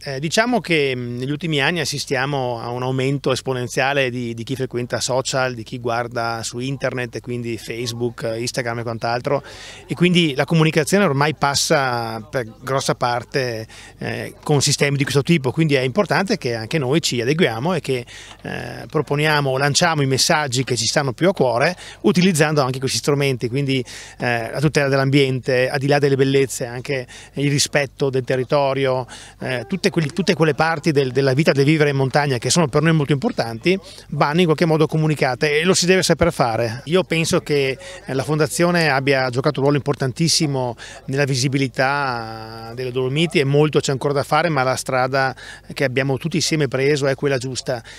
Eh, diciamo che mm, negli ultimi anni assistiamo a un aumento esponenziale di, di, chi frequenta social, di chi guarda su internet quindi Facebook, eh, Instagram e quant'altro e quindi la comunicazione ormai passa per grossa parte eh, con sistemi di questo tipo, quindi è importante che anche noi ci adeguiamo e che eh, proponiamo, lanciamo i messaggi che ci stanno più a cuore utilizzando anche questi strumenti, quindi eh, la tutela dell'ambiente, al di là delle bellezze, anche il rispetto del territorio, eh, tutte tutte, quelli, tutte quelle parti del, della vita del vivere in montagna che sono per noi molto importanti vanno in qualche modo comunicate e lo si deve sapere fare. Io penso che eh, la Fondazione abbia giocato un ruolo importantissimo nella visibilità delle Dolomiti e molto c'è ancora da fare ma la strada che abbiamo tutti insieme preso è quella giusta